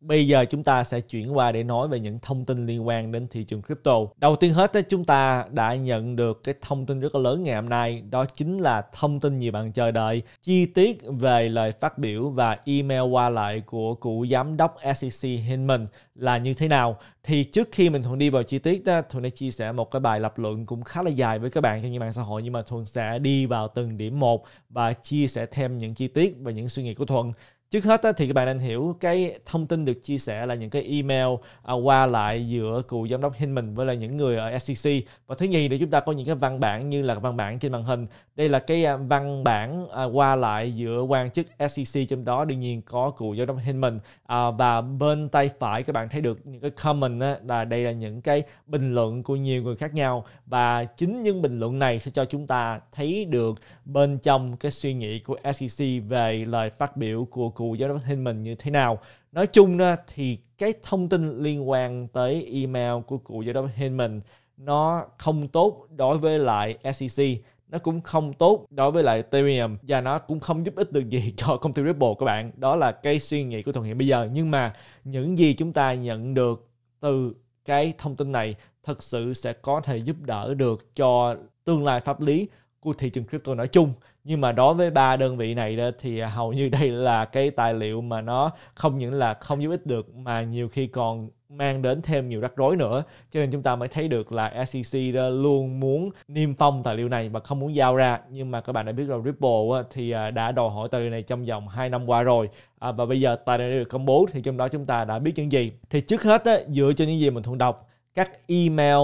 Bây giờ chúng ta sẽ chuyển qua để nói về những thông tin liên quan đến thị trường crypto. Đầu tiên hết chúng ta đã nhận được cái thông tin rất là lớn ngày hôm nay, đó chính là thông tin nhiều bạn chờ đợi, chi tiết về lời phát biểu và email qua lại của cựu giám đốc SEC Hinman là như thế nào. Thì trước khi mình Thuận đi vào chi tiết, đó, Thuận đã chia sẻ một cái bài lập luận cũng khá là dài với các bạn trên mạng xã hội nhưng mà Thuận sẽ đi vào từng điểm một và chia sẻ thêm những chi tiết và những suy nghĩ của Thuận. Trước hết thì các bạn nên hiểu cái thông tin được chia sẻ là những cái email à, qua lại giữa cựu giám đốc Hinman với là những người ở SEC. Và thứ nhì để chúng ta có những cái văn bản như là văn bản trên màn hình đây là cái à, văn bản à, qua lại giữa quan chức SEC trong đó đương nhiên có cựu giáo đốc Hinman à, và bên tay phải các bạn thấy được những cái comment là đây là những cái bình luận của nhiều người khác nhau và chính những bình luận này sẽ cho chúng ta thấy được bên trong cái suy nghĩ của SEC về lời phát biểu của cựu giáo đốc Hinman như thế nào nói chung thì cái thông tin liên quan tới email của cựu giáo đốc Hinman nó không tốt đối với lại SEC nó cũng không tốt đối với lại Ethereum và nó cũng không giúp ích được gì cho công ty Ripple các bạn. Đó là cái suy nghĩ của Thuận hiện bây giờ. Nhưng mà những gì chúng ta nhận được từ cái thông tin này thật sự sẽ có thể giúp đỡ được cho tương lai pháp lý của thị trường crypto nói chung nhưng mà đối với ba đơn vị này đó, thì hầu như đây là cái tài liệu mà nó không những là không giúp ích được mà nhiều khi còn mang đến thêm nhiều rắc rối nữa cho nên chúng ta mới thấy được là SEC luôn muốn niêm phong tài liệu này và không muốn giao ra nhưng mà các bạn đã biết rồi Ripple thì à, đã đòi hỏi tài liệu này trong vòng 2 năm qua rồi à, và bây giờ tài liệu này được công bố thì trong đó chúng ta đã biết những gì thì trước hết dựa trên những gì mình thuận đọc các email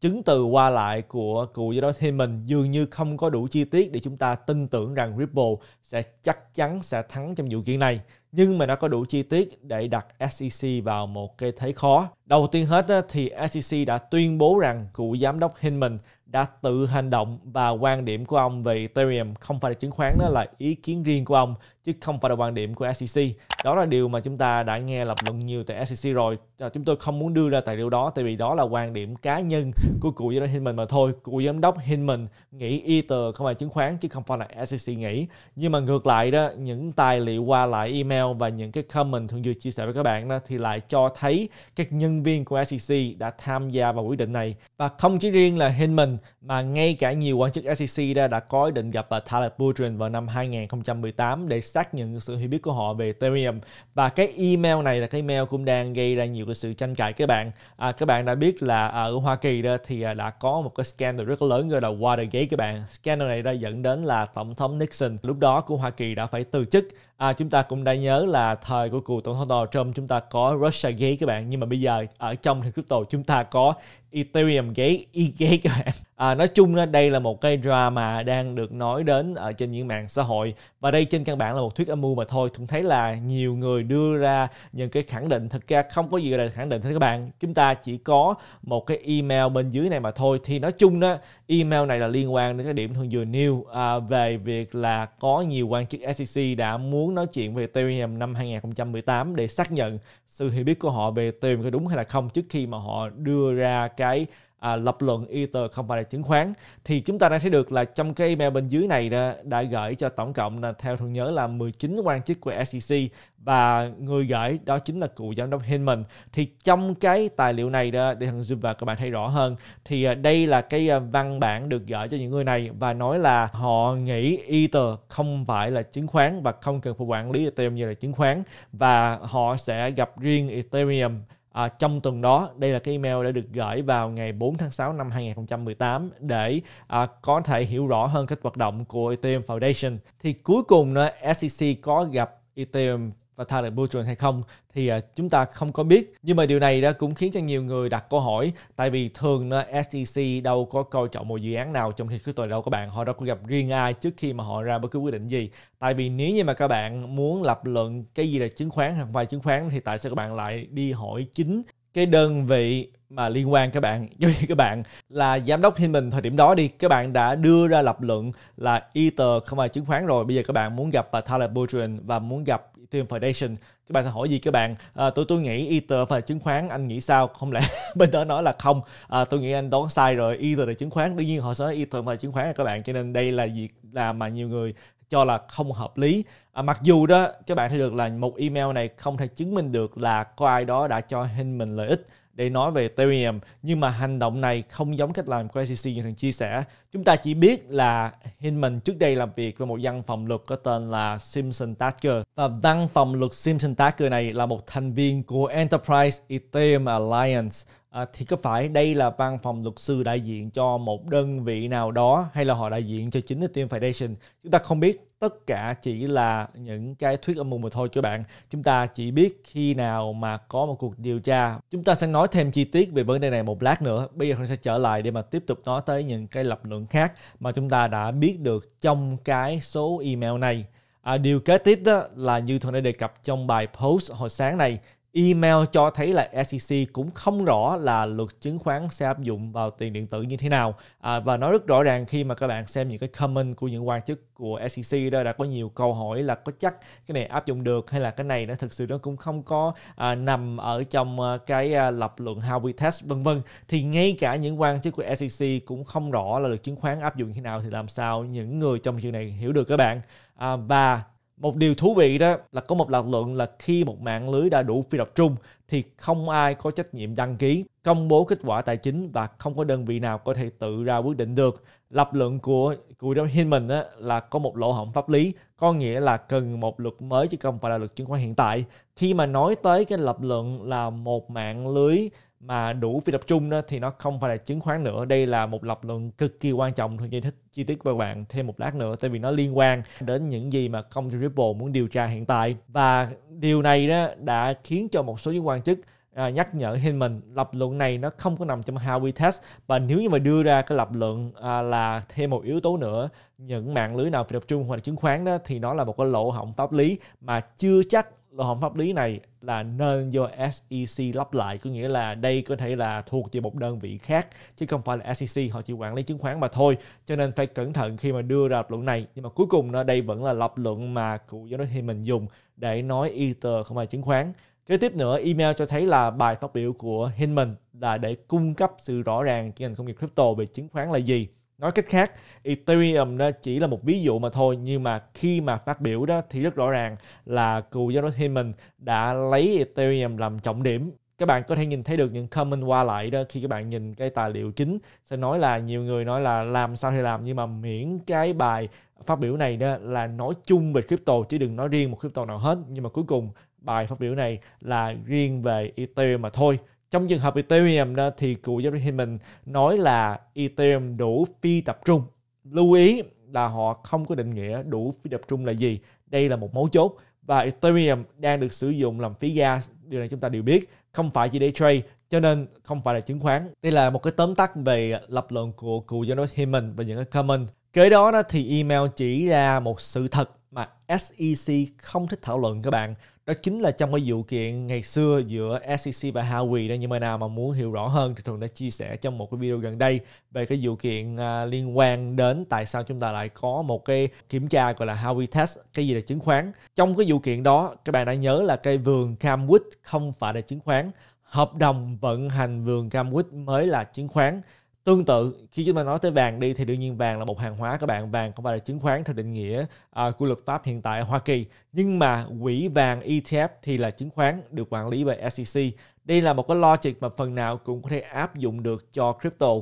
chứng từ qua lại của cụ do đó thì mình dường như không có đủ chi tiết để chúng ta tin tưởng rằng Ripple sẽ chắc chắn sẽ thắng trong vụ kiện này. Nhưng mà nó có đủ chi tiết để đặt SEC vào một cái thế khó. Đầu tiên hết thì SEC đã tuyên bố rằng cựu giám đốc Hinman đã tự hành động và quan điểm của ông về Ethereum không phải là chứng khoán đó là ý kiến riêng của ông chứ không phải là quan điểm của SEC. Đó là điều mà chúng ta đã nghe lập luận nhiều tại SEC rồi. À, chúng tôi không muốn đưa ra tài liệu đó tại vì đó là quan điểm cá nhân của cựu giám đốc Hinman mà thôi. Cựu giám đốc Hinman nghĩ Ether không phải chứng khoán chứ không phải là SEC nghĩ. Nhưng mà ngược lại đó, những tài liệu qua lại email và những cái comment thường dư chia sẻ với các bạn đó thì lại cho thấy các nhân viên của SEC đã tham gia vào quyết định này. Và không chỉ riêng là Hinman mà ngay cả nhiều quan chức SEC đã, đã có ý định gặp Taleb Budrin vào năm 2018 để xác xác nhận sự hiểu biết của họ về Ethereum và cái email này là cái email cũng đang gây ra nhiều cái sự tranh cãi các bạn à, các bạn đã biết là à, ở Hoa Kỳ đó thì à, đã có một cái scandal rất lớn gọi là Watergate các bạn scandal này đã dẫn đến là tổng thống Nixon lúc đó của Hoa Kỳ đã phải từ chức À, chúng ta cũng đã nhớ là thời của cựu tổng thống Donald Trump chúng ta có Russia Gate các bạn nhưng mà bây giờ ở trong thì crypto chúng ta có Ethereum Gate, E-Gate các bạn. À, nói chung đây là một cái drama đang được nói đến ở trên những mạng xã hội và đây trên căn bản là một thuyết âm mưu mà thôi. Cũng thấy là nhiều người đưa ra những cái khẳng định thực ra không có gì là khẳng định thôi các bạn. Chúng ta chỉ có một cái email bên dưới này mà thôi. Thì nói chung đó email này là liên quan đến cái điểm thường vừa nêu à, về việc là có nhiều quan chức SEC đã muốn xuống nói chuyện về Ethereum năm 2018 để xác nhận sự hiểu biết của họ về Ethereum có đúng hay là không trước khi mà họ đưa ra cái à, lập luận Ether không phải là chứng khoán thì chúng ta đang thấy được là trong cái email bên dưới này đã, đã gửi cho tổng cộng là theo thường nhớ là 19 quan chức của SEC và người gửi đó chính là cựu giám đốc Hinman thì trong cái tài liệu này đó, để thằng zoom vào các bạn thấy rõ hơn thì à, đây là cái à, văn bản được gửi cho những người này và nói là họ nghĩ Ether không phải là chứng khoán và không cần phải quản lý Ethereum như là chứng khoán và họ sẽ gặp riêng Ethereum à, trong tuần đó. Đây là cái email đã được gửi vào ngày 4 tháng 6 năm 2018 để à, có thể hiểu rõ hơn cách hoạt động của Ethereum Foundation. Thì cuối cùng nữa SEC có gặp Ethereum và tha được Bergeron hay không thì à, chúng ta không có biết. Nhưng mà điều này đã cũng khiến cho nhiều người đặt câu hỏi tại vì thường SEC đâu có coi trọng một dự án nào trong thi cuối tuần đâu các bạn. Họ đâu có gặp riêng ai trước khi mà họ ra bất cứ quyết định gì. Tại vì nếu như mà các bạn muốn lập luận cái gì là chứng khoán hoặc vài chứng khoán thì tại sao các bạn lại đi hỏi chính cái đơn vị mà liên quan các bạn giống như các bạn là giám đốc Hinman thời điểm đó đi các bạn đã đưa ra lập luận là Ether không phải chứng khoán rồi bây giờ các bạn muốn gặp bà Taleb Boudreau và muốn gặp Ethereum Foundation các bạn sẽ hỏi gì các bạn à, tôi tôi nghĩ Ether phải chứng khoán anh nghĩ sao không lẽ bên đó nói là không à, tôi nghĩ anh đoán sai rồi Ether là chứng khoán đương nhiên họ sẽ nói Ether phải chứng khoán các bạn cho nên đây là việc làm mà nhiều người cho là không hợp lý à, mặc dù đó các bạn thấy được là một email này không thể chứng minh được là có ai đó đã cho Hinman lợi ích để nói về Ethereum nhưng mà hành động này không giống cách làm của SEC như thường chia sẻ chúng ta chỉ biết là Hinman trước đây làm việc với một văn phòng luật có tên là Simpson Thacker và văn phòng luật Simpson Thacker này là một thành viên của Enterprise Ethereum Alliance à, thì có phải đây là văn phòng luật sư đại diện cho một đơn vị nào đó hay là họ đại diện cho chính Ethereum Foundation chúng ta không biết tất cả chỉ là những cái thuyết âm mưu mà thôi các bạn chúng ta chỉ biết khi nào mà có một cuộc điều tra chúng ta sẽ nói thêm chi tiết về vấn đề này một lát nữa bây giờ chúng ta sẽ trở lại để mà tiếp tục nói tới những cái lập luận khác mà chúng ta đã biết được trong cái số email này À, điều kế tiếp đó là như thường đã đề cập trong bài post hồi sáng này email cho thấy là SEC cũng không rõ là luật chứng khoán sẽ áp dụng vào tiền điện tử như thế nào à, và nó rất rõ ràng khi mà các bạn xem những cái comment của những quan chức của SEC đó đã có nhiều câu hỏi là có chắc cái này áp dụng được hay là cái này nó thực sự nó cũng không có à, nằm ở trong à, cái à, lập luận Howey test vân vân thì ngay cả những quan chức của SEC cũng không rõ là luật chứng khoán áp dụng như thế nào thì làm sao những người trong trường này hiểu được các bạn à, và một điều thú vị đó là có một lập luận là khi một mạng lưới đã đủ phi tập trung thì không ai có trách nhiệm đăng ký, công bố kết quả tài chính và không có đơn vị nào có thể tự ra quyết định được. Lập luận của của Hinman á, là có một lỗ hổng pháp lý, có nghĩa là cần một luật mới chứ không phải là luật chứng khoán hiện tại. Khi mà nói tới cái lập luận là một mạng lưới mà đủ phi tập trung đó thì nó không phải là chứng khoán nữa đây là một lập luận cực kỳ quan trọng thôi. giải thích chi tiết với bạn thêm một lát nữa tại vì nó liên quan đến những gì mà công ty Ripple muốn điều tra hiện tại và điều này đó đã khiến cho một số những quan chức À, nhắc nhở thêm mình lập luận này nó không có nằm trong Howey test và nếu như mà đưa ra cái lập luận à, là thêm một yếu tố nữa những mạng lưới nào phi tập trung hoặc là chứng khoán đó thì nó là một cái lỗ hỏng pháp lý mà chưa chắc lỗ hổng pháp lý này là nên do SEC lắp lại có nghĩa là đây có thể là thuộc về một đơn vị khác chứ không phải là SEC họ chỉ quản lý chứng khoán mà thôi cho nên phải cẩn thận khi mà đưa ra lập luận này nhưng mà cuối cùng nó đây vẫn là lập luận mà cụ giáo đốc thì mình dùng để nói Ether không phải chứng khoán Kế tiếp nữa, email cho thấy là bài phát biểu của Hinman là để cung cấp sự rõ ràng cho ngành công nghiệp crypto về chứng khoán là gì Nói cách khác, Ethereum đó chỉ là một ví dụ mà thôi nhưng mà khi mà phát biểu đó thì rất rõ ràng là cựu giám đốc Hinman đã lấy Ethereum làm trọng điểm các bạn có thể nhìn thấy được những comment qua lại đó khi các bạn nhìn cái tài liệu chính sẽ nói là nhiều người nói là làm sao thì làm nhưng mà miễn cái bài phát biểu này đó là nói chung về crypto chứ đừng nói riêng một crypto nào hết nhưng mà cuối cùng bài phát biểu này là riêng về Ethereum mà thôi trong trường hợp Ethereum đó, thì cụ giám đốc Hinman nói là Ethereum đủ phi tập trung. Lưu ý là họ không có định nghĩa đủ phi tập trung là gì. Đây là một mấu chốt và Ethereum đang được sử dụng làm phí gas. Điều này chúng ta đều biết, không phải chỉ để trade cho nên không phải là chứng khoán. Đây là một cái tóm tắt về lập luận của cụ giám đốc Hinman và những cái comment. Kế đó, đó thì email chỉ ra một sự thật mà SEC không thích thảo luận các bạn đó chính là trong cái vụ kiện ngày xưa giữa SEC và Huawei đó nhưng mà nào mà muốn hiểu rõ hơn thì thường đã chia sẻ trong một cái video gần đây về cái vụ kiện à, liên quan đến tại sao chúng ta lại có một cái kiểm tra gọi là Huawei test cái gì là chứng khoán trong cái vụ kiện đó các bạn đã nhớ là cây vườn Camwood không phải là chứng khoán hợp đồng vận hành vườn Camwood mới là chứng khoán tương tự khi chúng ta nói tới vàng đi thì đương nhiên vàng là một hàng hóa các bạn vàng không phải là chứng khoán theo định nghĩa uh, của luật pháp hiện tại ở Hoa Kỳ nhưng mà quỹ vàng ETF thì là chứng khoán được quản lý bởi SEC đây là một cái logic mà phần nào cũng có thể áp dụng được cho crypto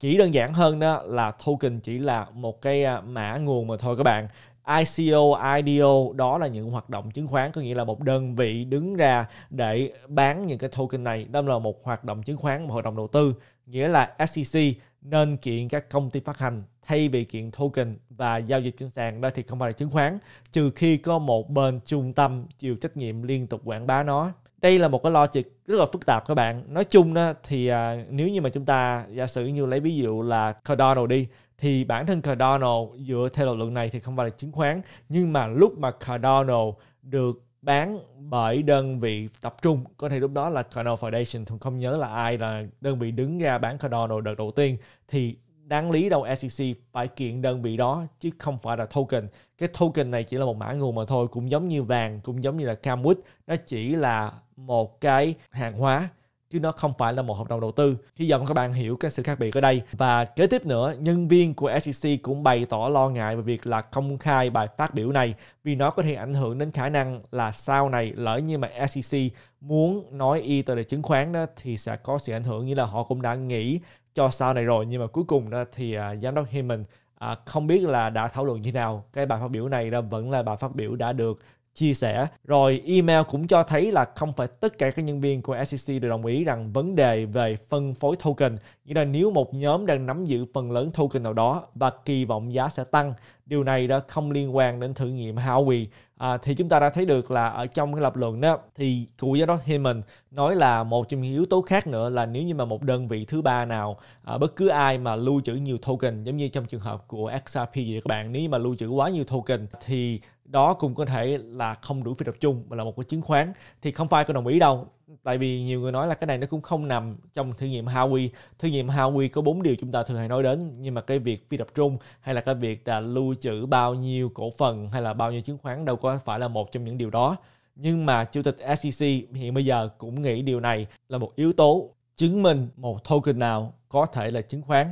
chỉ đơn giản hơn đó là token chỉ là một cái à, mã nguồn mà thôi các bạn ICO, IDO đó là những hoạt động chứng khoán có nghĩa là một đơn vị đứng ra để bán những cái token này đó là một hoạt động chứng khoán một hội đồng đầu tư nghĩa là SEC nên kiện các công ty phát hành thay vì kiện token và giao dịch trên sàn đó thì không phải là chứng khoán trừ khi có một bên trung tâm chịu trách nhiệm liên tục quảng bá nó đây là một cái logic rất là phức tạp các bạn nói chung đó thì à, nếu như mà chúng ta giả sử như lấy ví dụ là Cardano đi thì bản thân Cardano dựa theo lập luận này thì không phải là chứng khoán nhưng mà lúc mà Cardano được bán bởi đơn vị tập trung có thể lúc đó là Cardano Foundation tôi không nhớ là ai là đơn vị đứng ra bán Cardano đợt đầu tiên thì đáng lý đâu SEC phải kiện đơn vị đó chứ không phải là token cái token này chỉ là một mã nguồn mà thôi cũng giống như vàng cũng giống như là cam nó chỉ là một cái hàng hóa chứ nó không phải là một hợp đồng đầu tư. Hy vọng các bạn hiểu cái sự khác biệt ở đây. Và kế tiếp nữa, nhân viên của SEC cũng bày tỏ lo ngại về việc là công khai bài phát biểu này vì nó có thể ảnh hưởng đến khả năng là sau này lỡ như mà SEC muốn nói y tờ đề chứng khoán đó thì sẽ có sự ảnh hưởng như là họ cũng đã nghĩ cho sau này rồi nhưng mà cuối cùng đó thì uh, giám đốc Heyman À, không biết là đã thảo luận như nào cái bài phát biểu này đó vẫn là bài phát biểu đã được chia sẻ. Rồi email cũng cho thấy là không phải tất cả các nhân viên của SEC đều đồng ý rằng vấn đề về phân phối token, nghĩa là nếu một nhóm đang nắm giữ phần lớn token nào đó và kỳ vọng giá sẽ tăng, điều này đã không liên quan đến thử nghiệm Howey. À, thì chúng ta đã thấy được là ở trong cái lập luận đó thì cựu giáo đốc Heyman nói là một trong những yếu tố khác nữa là nếu như mà một đơn vị thứ ba nào à, bất cứ ai mà lưu trữ nhiều token giống như trong trường hợp của XRP vậy các bạn nếu như mà lưu trữ quá nhiều token thì đó cũng có thể là không đủ phi tập trung mà là một cái chứng khoán thì không phải có đồng ý đâu tại vì nhiều người nói là cái này nó cũng không nằm trong thử nghiệm Howey thử nghiệm Howey có bốn điều chúng ta thường hay nói đến nhưng mà cái việc phi tập trung hay là cái việc là lưu trữ bao nhiêu cổ phần hay là bao nhiêu chứng khoán đâu có phải là một trong những điều đó nhưng mà chủ tịch SEC hiện bây giờ cũng nghĩ điều này là một yếu tố chứng minh một token nào có thể là chứng khoán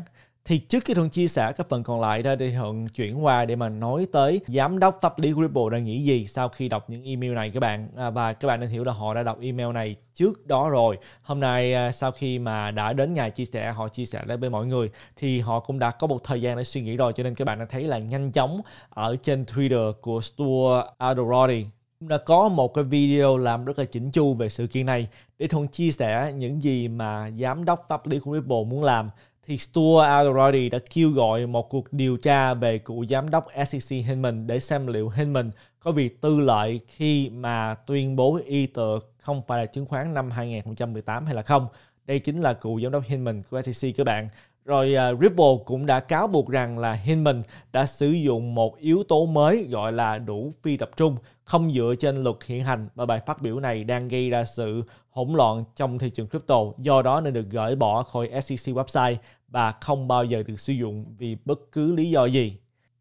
thì trước khi Thuận chia sẻ các phần còn lại đó thì Thuận chuyển qua để mà nói tới giám đốc pháp lý của Ripple đang nghĩ gì sau khi đọc những email này các bạn à, và các bạn nên hiểu là họ đã đọc email này trước đó rồi. Hôm nay à, sau khi mà đã đến ngày chia sẻ họ chia sẻ lại với mọi người thì họ cũng đã có một thời gian để suy nghĩ rồi cho nên các bạn đã thấy là nhanh chóng ở trên Twitter của Stuart Adorati đã có một cái video làm rất là chỉnh chu về sự kiện này để Thuận chia sẻ những gì mà giám đốc pháp lý của Ripple muốn làm thì Stuart Alderody đã kêu gọi một cuộc điều tra về cựu giám đốc SEC Hinman để xem liệu Hinman có bị tư lợi khi mà tuyên bố y tờ không phải là chứng khoán năm 2018 hay là không. Đây chính là cựu giám đốc Hinman của SEC các bạn. Rồi uh, Ripple cũng đã cáo buộc rằng là Hinman đã sử dụng một yếu tố mới gọi là đủ phi tập trung, không dựa trên luật hiện hành và bài phát biểu này đang gây ra sự hỗn loạn trong thị trường crypto, do đó nên được gỡ bỏ khỏi SEC website và không bao giờ được sử dụng vì bất cứ lý do gì.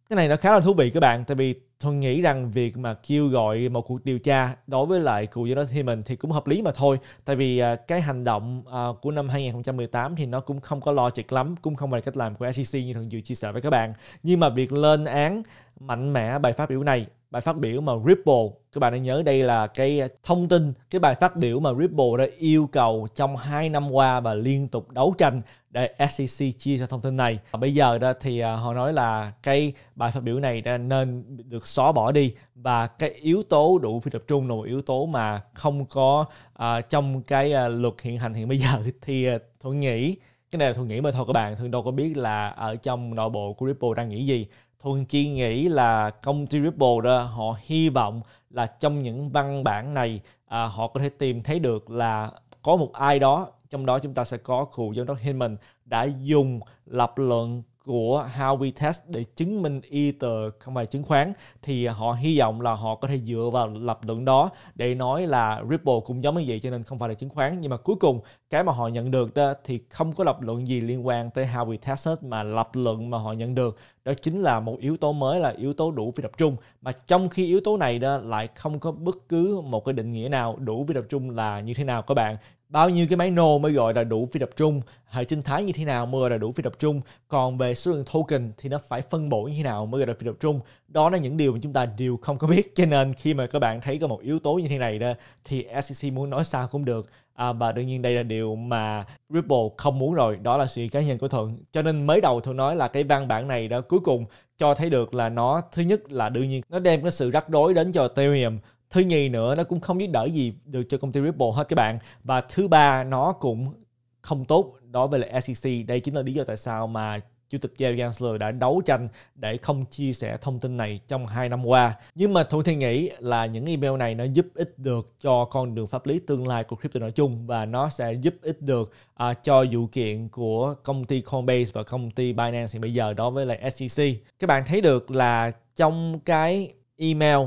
Cái này nó khá là thú vị các bạn, tại vì Thuận nghĩ rằng việc mà kêu gọi một cuộc điều tra đối với lại cựu giám đốc Thiemann thì cũng hợp lý mà thôi. Tại vì à, cái hành động à, của năm 2018 thì nó cũng không có lo logic lắm, cũng không phải cách làm của SEC như thường vừa chia sẻ với các bạn. Nhưng mà việc lên án mạnh mẽ bài phát biểu này bài phát biểu mà Ripple các bạn nên nhớ đây là cái thông tin cái bài phát biểu mà Ripple đã yêu cầu trong 2 năm qua và liên tục đấu tranh để SEC chia sẻ thông tin này. và Bây giờ đó thì à, họ nói là cái bài phát biểu này đã nên được xóa bỏ đi và cái yếu tố đủ phi tập trung là một yếu tố mà không có uh, trong cái uh, luật hiện hành hiện bây giờ thì uh, thuận nghĩ cái này là thuận nghĩ mà thôi các bạn thường đâu có biết là ở trong nội bộ của Ripple đang nghĩ gì Thuần chỉ nghĩ là công ty Ripple đó họ hy vọng là trong những văn bản này à, họ có thể tìm thấy được là có một ai đó trong đó chúng ta sẽ có cựu giám đốc Hinman đã dùng lập luận của Howey Test để chứng minh y tờ không phải chứng khoán thì họ hy vọng là họ có thể dựa vào lập luận đó để nói là Ripple cũng giống như vậy cho nên không phải là chứng khoán nhưng mà cuối cùng cái mà họ nhận được đó thì không có lập luận gì liên quan tới Howey Test hết mà lập luận mà họ nhận được đó chính là một yếu tố mới là yếu tố đủ phi tập trung mà trong khi yếu tố này đó lại không có bất cứ một cái định nghĩa nào đủ phi tập trung là như thế nào các bạn bao nhiêu cái máy nô mới gọi là đủ phi tập trung hệ sinh thái như thế nào mới gọi là đủ phi tập trung còn về số lượng token thì nó phải phân bổ như thế nào mới gọi là phi tập trung đó là những điều mà chúng ta đều không có biết cho nên khi mà các bạn thấy có một yếu tố như thế này đó thì SEC muốn nói sao cũng được à, và đương nhiên đây là điều mà Ripple không muốn rồi đó là sự cá nhân của Thuận cho nên mới đầu Thuận nói là cái văn bản này đó cuối cùng cho thấy được là nó thứ nhất là đương nhiên nó đem cái sự rắc rối đến cho Ethereum thứ nhì nữa nó cũng không giúp đỡ gì được cho công ty Ripple hết các bạn và thứ ba nó cũng không tốt đối với lại SEC đây chính là lý do tại sao mà Chủ tịch Gary Gensler đã đấu tranh để không chia sẻ thông tin này trong hai năm qua. Nhưng mà Thuận thì nghĩ là những email này nó giúp ích được cho con đường pháp lý tương lai của crypto nói chung và nó sẽ giúp ích được uh, cho vụ kiện của công ty Coinbase và công ty Binance hiện bây giờ đối với lại SEC. Các bạn thấy được là trong cái email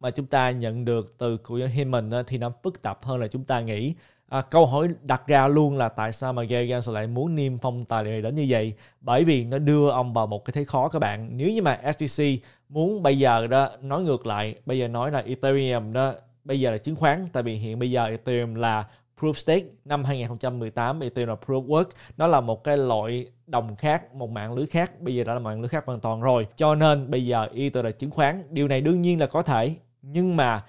mà chúng ta nhận được từ của Heman thì nó phức tạp hơn là chúng ta nghĩ. À, câu hỏi đặt ra luôn là tại sao mà Gary lại muốn niêm phong tài liệu này đến như vậy? Bởi vì nó đưa ông vào một cái thế khó các bạn. Nếu như mà STC muốn bây giờ đó nói ngược lại, bây giờ nói là Ethereum đó bây giờ là chứng khoán tại vì hiện bây giờ Ethereum là Proof Stake năm 2018 Ethereum là Proof Work nó là một cái loại đồng khác một mạng lưới khác bây giờ đã là mạng lưới khác hoàn toàn rồi cho nên bây giờ Ether là chứng khoán điều này đương nhiên là có thể nhưng mà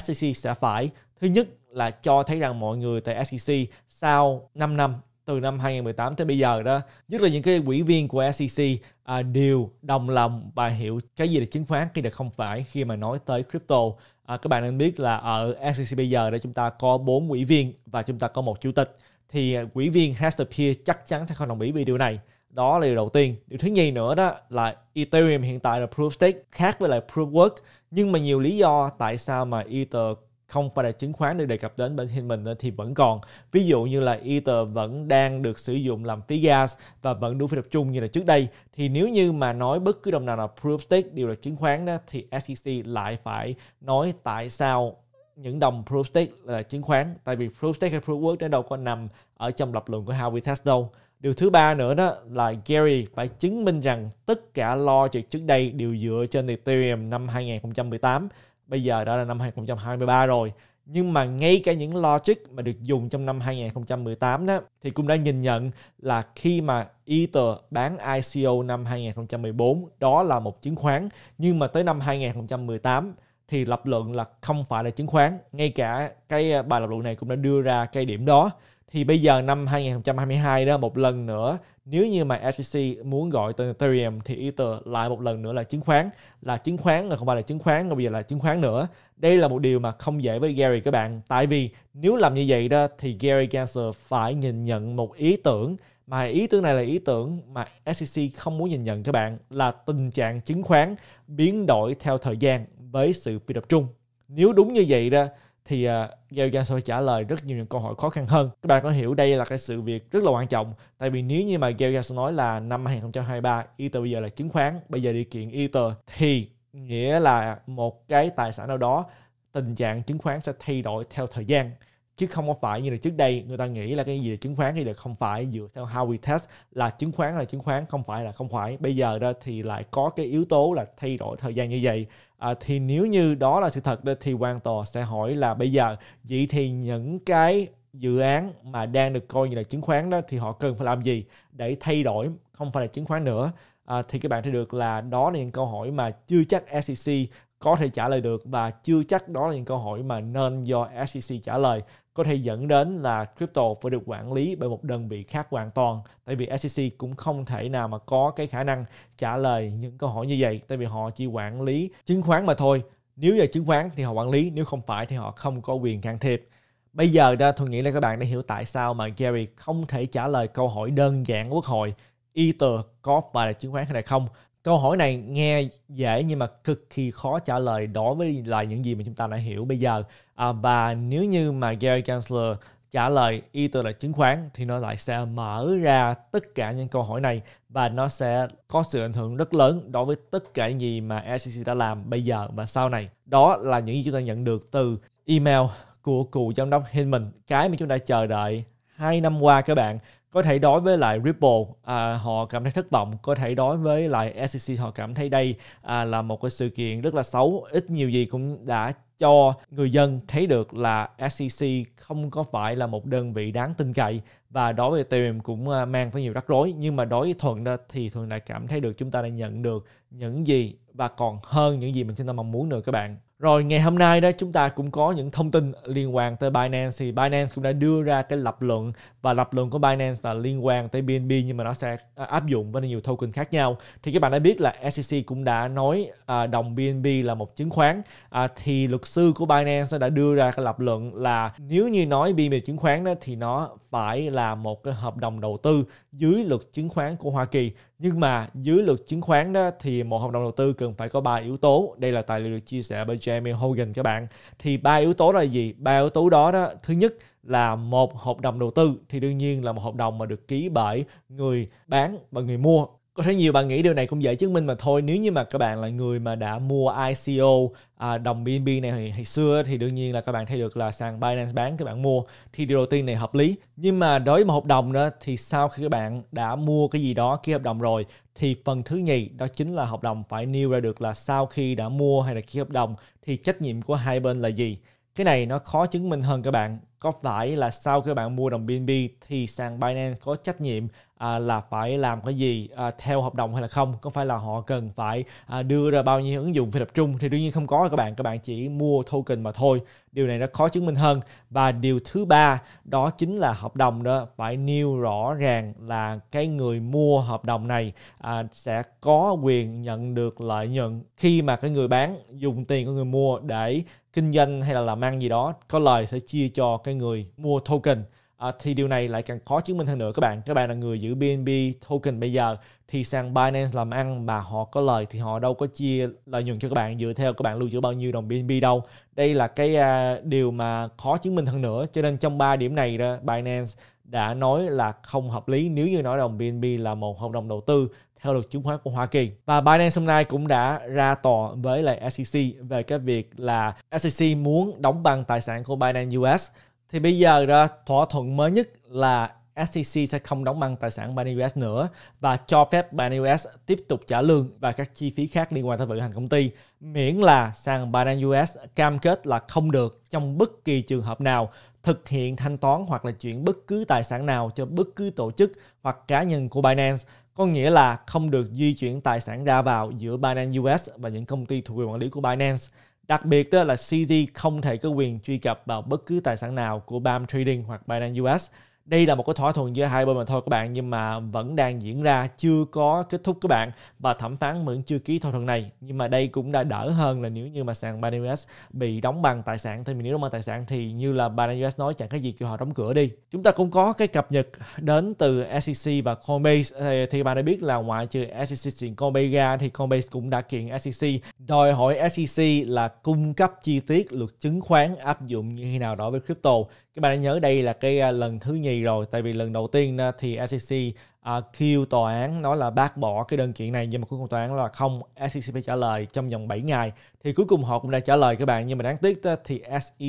SEC sẽ phải thứ nhất là cho thấy rằng mọi người tại SEC sau 5 năm từ năm 2018 tới bây giờ đó nhất là những cái quỹ viên của SEC à, đều đồng lòng và hiểu cái gì là chứng khoán khi là không phải khi mà nói tới crypto à, các bạn nên biết là ở SEC bây giờ đó chúng ta có bốn quỹ viên và chúng ta có một chủ tịch thì quỹ à, viên Hester Peer chắc chắn sẽ không đồng ý với điều này đó là điều đầu tiên điều thứ nhì nữa đó là ethereum hiện tại là proof stake khác với lại proof work nhưng mà nhiều lý do tại sao mà ether không phải là chứng khoán được đề cập đến bên trên mình thì vẫn còn ví dụ như là ether vẫn đang được sử dụng làm phí gas và vẫn đủ phải tập trung như là trước đây thì nếu như mà nói bất cứ đồng nào là proof stake đều là chứng khoán đó thì SEC lại phải nói tại sao những đồng proof stake là chứng khoán tại vì proof stake hay proof work nó đâu có nằm ở trong lập luận của Howey Test đâu Điều thứ ba nữa đó là Gary phải chứng minh rằng tất cả lo chuyện trước đây đều dựa trên Ethereum năm 2018. Bây giờ đã là năm 2023 rồi. Nhưng mà ngay cả những logic mà được dùng trong năm 2018 đó thì cũng đã nhìn nhận là khi mà Ether bán ICO năm 2014 đó là một chứng khoán nhưng mà tới năm 2018 thì lập luận là không phải là chứng khoán. Ngay cả cái à, bài lập luận này cũng đã đưa ra cái điểm đó. Thì bây giờ năm 2022 đó một lần nữa nếu như mà SEC muốn gọi tên Ethereum thì Ether lại một lần nữa là chứng khoán là chứng khoán là không phải là chứng khoán rồi bây giờ là chứng khoán nữa đây là một điều mà không dễ với Gary các bạn tại vì nếu làm như vậy đó thì Gary Gensler phải nhìn nhận một ý tưởng mà ý tưởng này là ý tưởng mà SEC không muốn nhìn nhận các bạn là tình trạng chứng khoán biến đổi theo thời gian với sự phi tập trung nếu đúng như vậy đó thì uh, Gail Gansor trả lời rất nhiều những câu hỏi khó khăn hơn. Các bạn có hiểu đây là cái sự việc rất là quan trọng. Tại vì nếu như mà Gail Gansor nói là năm 2023 Ether bây giờ là chứng khoán, bây giờ điều kiện Ether thì nghĩa là một cái tài sản nào đó tình trạng chứng khoán sẽ thay đổi theo thời gian chứ không có phải như là trước đây người ta nghĩ là cái gì là chứng khoán thì là không phải dựa theo how we test là chứng khoán là chứng khoán không phải là không phải bây giờ đó thì lại có cái yếu tố là thay đổi thời gian như vậy à, thì nếu như đó là sự thật đó, thì hoàn toàn sẽ hỏi là bây giờ vậy thì những cái dự án mà đang được coi như là chứng khoán đó thì họ cần phải làm gì để thay đổi không phải là chứng khoán nữa à, thì các bạn thấy được là đó là những câu hỏi mà chưa chắc SEC có thể trả lời được và chưa chắc đó là những câu hỏi mà nên do SEC trả lời có thể dẫn đến là crypto phải được quản lý bởi một đơn vị khác hoàn toàn tại vì SEC cũng không thể nào mà có cái khả năng trả lời những câu hỏi như vậy tại vì họ chỉ quản lý chứng khoán mà thôi nếu là chứng khoán thì họ quản lý nếu không phải thì họ không có quyền can thiệp bây giờ đã tôi nghĩ là các bạn đã hiểu tại sao mà Gary không thể trả lời câu hỏi đơn giản của quốc hội y tờ có phải là chứng khoán hay là không câu hỏi này nghe dễ nhưng mà cực kỳ khó trả lời đối với lại những gì mà chúng ta đã hiểu bây giờ à, và nếu như mà Gary Gensler trả lời y từ là chứng khoán thì nó lại sẽ mở ra tất cả những câu hỏi này và nó sẽ có sự ảnh hưởng rất lớn đối với tất cả những gì mà SEC đã làm bây giờ và sau này. Đó là những gì chúng ta nhận được từ email của cựu giám đốc Hinman, cái mà chúng ta chờ đợi hai năm qua các bạn có thể đối với lại Ripple à, họ cảm thấy thất vọng có thể đối với lại SEC họ cảm thấy đây à, là một cái sự kiện rất là xấu ít nhiều gì cũng đã cho người dân thấy được là SEC không có phải là một đơn vị đáng tin cậy và đối với tiền cũng à, mang tới nhiều rắc rối nhưng mà đối với thuận đó thì thuận lại cảm thấy được chúng ta đã nhận được những gì và còn hơn những gì mình chúng ta mong muốn nữa các bạn rồi ngày hôm nay đó chúng ta cũng có những thông tin liên quan tới Binance thì Binance cũng đã đưa ra cái lập luận và lập luận của Binance là liên quan tới BNB nhưng mà nó sẽ à, áp dụng với nhiều token khác nhau. Thì các bạn đã biết là SEC cũng đã nói à, đồng BNB là một chứng khoán à, thì luật sư của Binance đã đưa ra cái lập luận là nếu như nói BNB chứng khoán đó thì nó phải là một cái hợp đồng đầu tư dưới luật chứng khoán của Hoa Kỳ nhưng mà dưới luật chứng khoán đó thì một hợp đồng đầu tư cần phải có ba yếu tố đây là tài liệu được chia sẻ bởi Jamie Hogan các bạn thì ba yếu tố là gì ba yếu tố đó đó thứ nhất là một hợp đồng đầu tư thì đương nhiên là một hợp đồng mà được ký bởi người bán và người mua có thể nhiều bạn nghĩ điều này cũng dễ chứng minh mà thôi nếu như mà các bạn là người mà đã mua ICO à, đồng BNB này hồi, hồi xưa thì đương nhiên là các bạn thấy được là sàn Binance bán các bạn mua thì điều đầu tiên này hợp lý nhưng mà đối với một hợp đồng đó thì sau khi các bạn đã mua cái gì đó ký hợp đồng rồi thì phần thứ nhì đó chính là hợp đồng phải nêu ra được là sau khi đã mua hay là ký hợp đồng thì trách nhiệm của hai bên là gì cái này nó khó chứng minh hơn các bạn có phải là sau khi các bạn mua đồng BNB thì sàn Binance có trách nhiệm à, là phải làm cái gì à, theo hợp đồng hay là không có phải là họ cần phải à, đưa ra bao nhiêu ứng dụng phải tập trung thì đương nhiên không có các bạn các bạn chỉ mua token mà thôi điều này nó khó chứng minh hơn và điều thứ ba đó chính là hợp đồng đó phải nêu rõ ràng là cái người mua hợp đồng này à, sẽ có quyền nhận được lợi nhuận khi mà cái người bán dùng tiền của người mua để kinh doanh hay là làm ăn gì đó có lời sẽ chia cho cái người mua token à, thì điều này lại càng khó chứng minh hơn nữa các bạn các bạn là người giữ BNB token bây giờ thì sàn Binance làm ăn mà họ có lời thì họ đâu có chia lợi nhuận cho các bạn dựa theo các bạn lưu trữ bao nhiêu đồng BNB đâu đây là cái à, điều mà khó chứng minh hơn nữa cho nên trong ba điểm này đó Binance đã nói là không hợp lý nếu như nói đồng BNB là một hợp đồng đầu tư theo luật chứng khoán của Hoa Kỳ. Và Binance hôm nay cũng đã ra tòa với lại SEC về cái việc là SEC muốn đóng băng tài sản của Binance US thì bây giờ đó, thỏa thuận mới nhất là SEC sẽ không đóng băng tài sản Binance US nữa và cho phép Binance US tiếp tục trả lương và các chi phí khác liên quan tới vận hành công ty miễn là sàn Binance US cam kết là không được trong bất kỳ trường hợp nào thực hiện thanh toán hoặc là chuyển bất cứ tài sản nào cho bất cứ tổ chức hoặc cá nhân của Binance có nghĩa là không được di chuyển tài sản ra vào giữa Binance US và những công ty thuộc quyền quản lý của Binance Đặc biệt đó là CZ không thể có quyền truy cập vào bất cứ tài sản nào của BAM Trading hoặc Binance US đây là một cái thỏa thuận giữa hai bên mà thôi các bạn nhưng mà vẫn đang diễn ra chưa có kết thúc các bạn và thẩm phán vẫn chưa ký thỏa thuận này nhưng mà đây cũng đã đỡ hơn là nếu như mà sàn Binance bị đóng bằng tài sản thì nếu đóng bằng tài sản thì như là Binance nói chẳng cái gì kêu họ đóng cửa đi chúng ta cũng có cái cập nhật đến từ SEC và Coinbase thì, thì bạn đã biết là ngoại trừ SEC chuyện Coinbase ra thì Coinbase cũng đã kiện SEC đòi hỏi SEC là cung cấp chi tiết luật chứng khoán áp dụng như thế nào đó với crypto các bạn đã nhớ đây là cái à, lần thứ nhì rồi tại vì lần đầu tiên thì SEC uh, à, kêu tòa án nói là bác bỏ cái đơn kiện này nhưng mà cuối cùng tòa án là không SEC phải trả lời trong vòng 7 ngày thì cuối cùng họ cũng đã trả lời các bạn nhưng mà đáng tiếc thì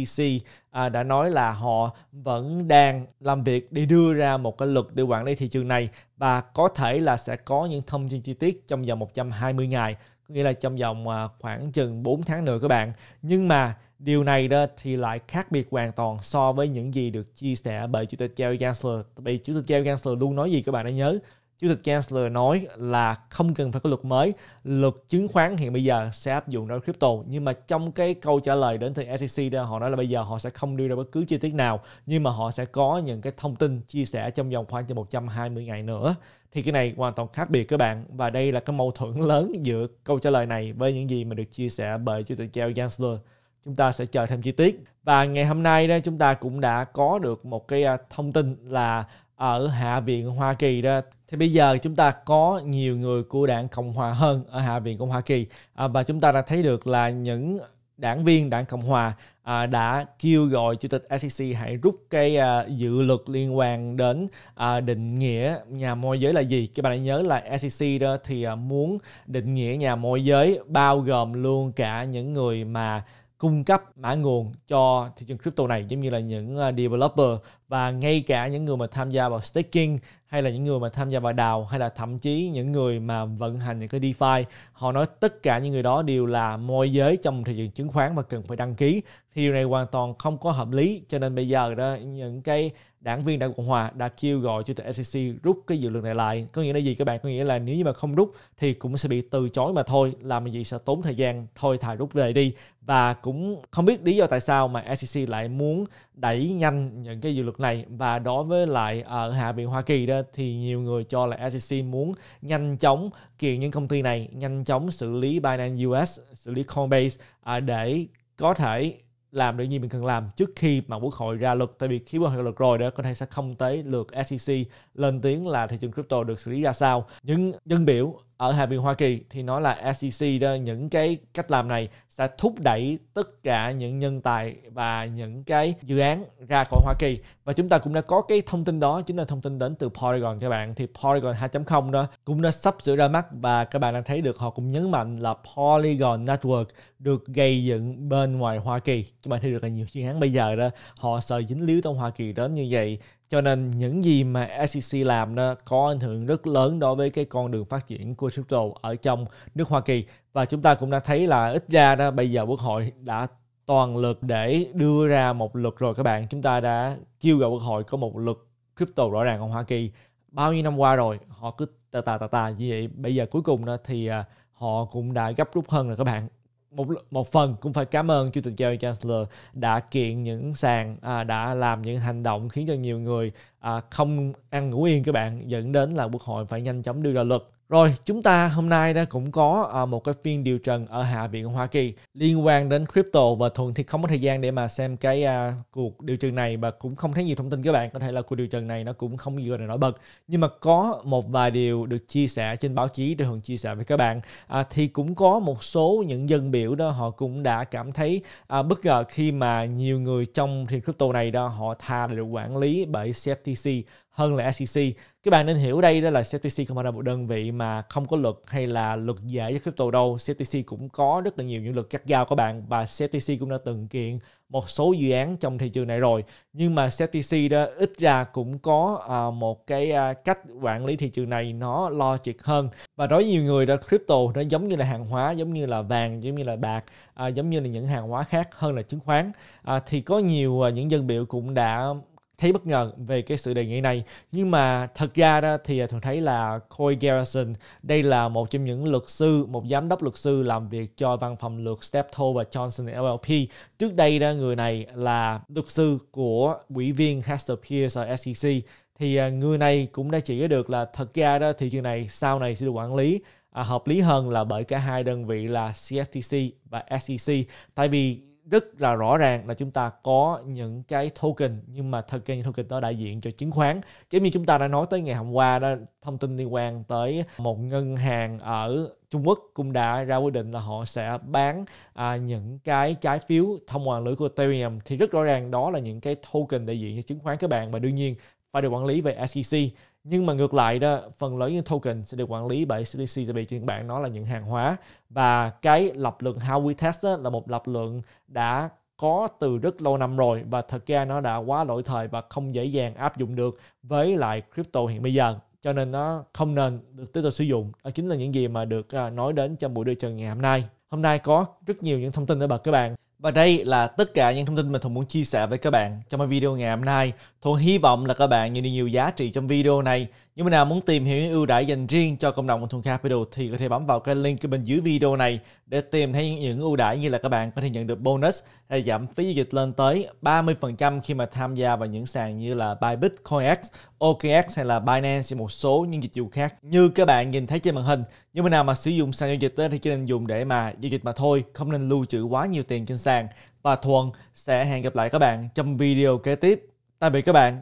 SEC uh, à, đã nói là họ vẫn đang làm việc để đưa ra một cái luật để quản lý thị trường này và có thể là sẽ có những thông tin chi tiết trong vòng 120 ngày nghĩa là trong vòng à, khoảng chừng 4 tháng nữa các bạn nhưng mà Điều này đó thì lại khác biệt hoàn toàn so với những gì được chia sẻ bởi Chủ tịch Jerry Gansler. Vì Chủ tịch Jerry Gansler luôn nói gì các bạn đã nhớ. Chủ tịch Gansler nói là không cần phải có luật mới, luật chứng khoán hiện bây giờ sẽ áp dụng đối với crypto. Nhưng mà trong cái câu trả lời đến từ SEC đó, họ nói là bây giờ họ sẽ không đưa ra bất cứ chi tiết nào, nhưng mà họ sẽ có những cái thông tin chia sẻ trong vòng khoảng từ 120 ngày nữa. Thì cái này hoàn toàn khác biệt các bạn và đây là cái mâu thuẫn lớn giữa câu trả lời này với những gì mà được chia sẻ bởi Chủ tịch Gansler chúng ta sẽ chờ thêm chi tiết và ngày hôm nay đó chúng ta cũng đã có được một cái à, thông tin là ở Hạ viện Hoa Kỳ đó thì bây giờ chúng ta có nhiều người của đảng Cộng hòa hơn ở Hạ viện của Hoa Kỳ à, và chúng ta đã thấy được là những đảng viên đảng Cộng hòa à, đã kêu gọi chủ tịch SEC hãy rút cái à, dự luật liên quan đến à, định nghĩa nhà môi giới là gì. Các bạn hãy nhớ là SEC đó thì à, muốn định nghĩa nhà môi giới bao gồm luôn cả những người mà cung cấp mã nguồn cho thị trường crypto này giống như là những à, developer và ngay cả những người mà tham gia vào staking hay là những người mà tham gia vào đào hay là thậm chí những người mà vận hành những cái DeFi họ nói tất cả những người đó đều là môi giới trong thị trường chứng khoán và cần phải đăng ký thì điều này hoàn toàn không có hợp lý cho nên bây giờ đó những cái đảng viên đảng cộng hòa đã kêu gọi chủ tịch SEC rút cái dự luật này lại có nghĩa là gì các bạn có nghĩa là nếu như mà không rút thì cũng sẽ bị từ chối mà thôi làm gì sẽ tốn thời gian thôi thà rút về đi và cũng không biết lý do tại sao mà SEC lại muốn đẩy nhanh những cái dự luật này và đối với lại ở ờ, Hạ viện Hoa Kỳ đó thì nhiều người cho là SEC muốn nhanh chóng kiện những công ty này nhanh chóng xử lý Binance US xử lý Coinbase à, để có thể làm được gì mình cần làm trước khi mà quốc hội ra luật tại vì khi quốc hội ra luật rồi đó có thể sẽ không tới lượt SEC lên tiếng là thị trường crypto được xử lý ra sao những dân biểu ở hai bên Hoa Kỳ thì nó là SEC đó những cái cách làm này sẽ thúc đẩy tất cả những nhân tài và những cái dự án ra khỏi Hoa Kỳ và chúng ta cũng đã có cái thông tin đó chính là thông tin đến từ Polygon các bạn thì Polygon 2.0 đó cũng đã sắp sửa ra mắt và các bạn đang thấy được họ cũng nhấn mạnh là Polygon Network được gây dựng bên ngoài Hoa Kỳ các bạn thấy được là nhiều dự án bây giờ đó họ sợ dính líu trong Hoa Kỳ đến như vậy cho nên những gì mà SEC làm đó có ảnh hưởng rất lớn đối với cái con đường phát triển của crypto ở trong nước Hoa Kỳ và chúng ta cũng đã thấy là ít ra đó bây giờ quốc hội đã toàn lực để đưa ra một luật rồi các bạn chúng ta đã kêu gọi quốc hội có một luật crypto rõ ràng ở Hoa Kỳ bao nhiêu năm qua rồi họ cứ tà tà tà tà như vậy bây giờ cuối cùng đó thì à, họ cũng đã gấp rút hơn rồi các bạn một một phần cũng phải cảm ơn Chủ tịch Gary Chancellor đã kiện những sàn à, đã làm những hành động khiến cho nhiều người à, không ăn ngủ yên các bạn dẫn đến là quốc hội phải nhanh chóng đưa ra luật rồi, chúng ta hôm nay đã cũng có ờ, một cái phiên điều trần ở Hạ viện Hoa Kỳ liên quan đến crypto và Thuận thì không có thời gian để mà xem cái uh, cuộc điều trần này và cũng không thấy nhiều thông tin các bạn. Có thể là cuộc điều trần này nó cũng không gì gọi là nổi bật. Nhưng mà có một vài điều được chia sẻ trên báo chí để Thuận chia sẻ với các bạn. À, thì cũng có một số những dân biểu đó họ cũng đã cảm thấy à, bất ngờ khi mà nhiều người trong thị crypto này đó họ thà được quản lý bởi CFTC hơn là SEC các bạn nên hiểu đây đó là CFTC không phải là một đơn vị mà không có luật hay là luật dễ cho crypto đâu CFTC cũng có rất là nhiều những luật cắt gao các bạn và CFTC cũng đã từng kiện một số dự án trong thị trường này rồi nhưng mà CFTC đó ít ra cũng có à, một cái à, cách quản lý thị trường này nó lo logic hơn và đối với nhiều người đó crypto nó giống như là hàng hóa giống như là vàng giống như là bạc à, giống như là những hàng hóa khác hơn là chứng khoán thì có nhiều những dân biểu cũng đã thấy bất ngờ về cái sự đề nghị này nhưng mà thật ra đó thì thường thấy là Coy Garrison đây là một trong những luật sư một giám đốc luật sư làm việc cho văn phòng luật Steptoe và Johnson LLP trước đây đó người này là luật sư của ủy viên Hester Pierce ở SEC thì à, người này cũng đã chỉ được là thật ra đó thị trường này sau này sẽ được quản lý à, hợp lý hơn là bởi cả hai đơn vị là CFTC và SEC tại vì rất là rõ ràng là chúng ta có những cái token nhưng mà thật những token đó đại diện cho chứng khoán giống như chúng ta đã nói tới ngày hôm qua đó thông tin liên quan tới một ngân hàng ở Trung Quốc cũng đã ra quyết định là họ sẽ bán à, những cái trái phiếu thông qua lưỡi của Ethereum thì rất rõ ràng đó là những cái token đại diện cho chứng khoán các bạn và đương nhiên phải được quản lý về SEC nhưng mà ngược lại đó phần lớn những token sẽ được quản lý bởi CBDC tại vì trên bạn nó là những hàng hóa và cái lập luận how we test đó là một lập luận đã có từ rất lâu năm rồi và thật ra nó đã quá lỗi thời và không dễ dàng áp dụng được với lại crypto hiện bây giờ cho nên nó không nên được tiếp tục sử dụng đó chính là những gì mà được à, nói đến trong buổi đưa trần ngày hôm nay hôm nay có rất nhiều những thông tin để bật các bạn và đây là tất cả những thông tin mà Thuận muốn chia sẻ với các bạn trong video ngày hôm nay. Thuận hy vọng là các bạn nhận được nhiều giá trị trong video này những bạn nào muốn tìm hiểu những ưu đãi dành riêng cho cộng đồng của Thuần Capital thì có thể bấm vào cái link bên dưới video này để tìm thấy những ưu đãi như là các bạn có thể nhận được bonus hay giảm phí giao dịch lên tới 30% khi mà tham gia vào những sàn như là Bybit, CoinX, OKX hay là Binance và một số những dịch vụ khác. Như các bạn nhìn thấy trên màn hình, những bạn nào mà sử dụng sàn giao dịch thì chỉ nên dùng để mà giao dịch mà thôi, không nên lưu trữ quá nhiều tiền trên sàn. Và Thuần sẽ hẹn gặp lại các bạn trong video kế tiếp. Tạm biệt các bạn.